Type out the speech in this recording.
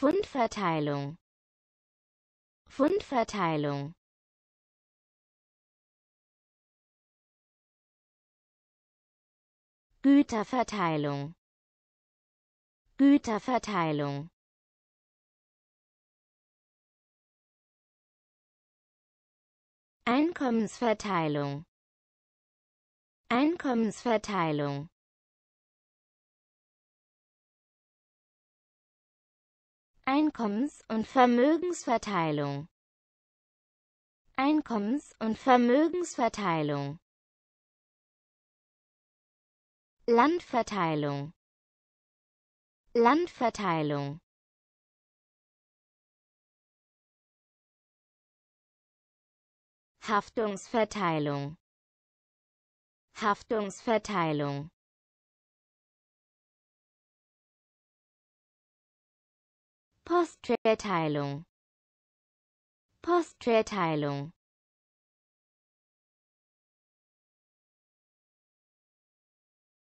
Fundverteilung Fundverteilung Güterverteilung Güterverteilung Einkommensverteilung Einkommensverteilung Einkommens- und Vermögensverteilung Einkommens- und Vermögensverteilung Landverteilung Landverteilung Haftungsverteilung Haftungsverteilung Postverteilung Postverteilung